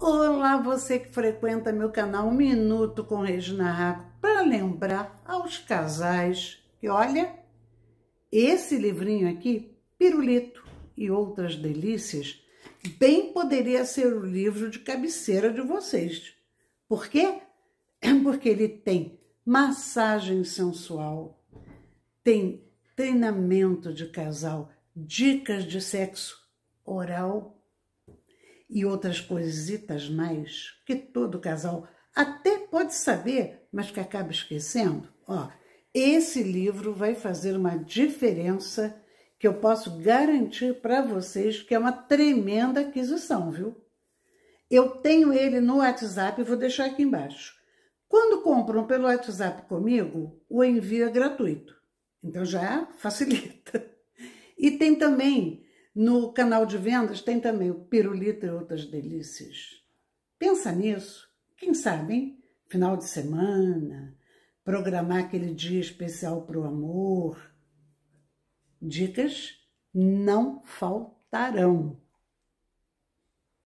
Olá, você que frequenta meu canal Minuto com Regina Raco, para lembrar aos casais que, olha, esse livrinho aqui, Pirulito e Outras Delícias, bem poderia ser o livro de cabeceira de vocês. Por quê? Porque ele tem massagem sensual, tem treinamento de casal, dicas de sexo oral e outras coisitas mais que todo casal até pode saber, mas que acaba esquecendo. Ó, esse livro vai fazer uma diferença que eu posso garantir para vocês que é uma tremenda aquisição, viu? Eu tenho ele no WhatsApp, vou deixar aqui embaixo. Quando compram pelo WhatsApp comigo, o envio é gratuito. Então já facilita. E tem também no canal de vendas tem também o pirulito e outras delícias. Pensa nisso, quem sabe, hein? Final de semana, programar aquele dia especial para o amor. Dicas não faltarão.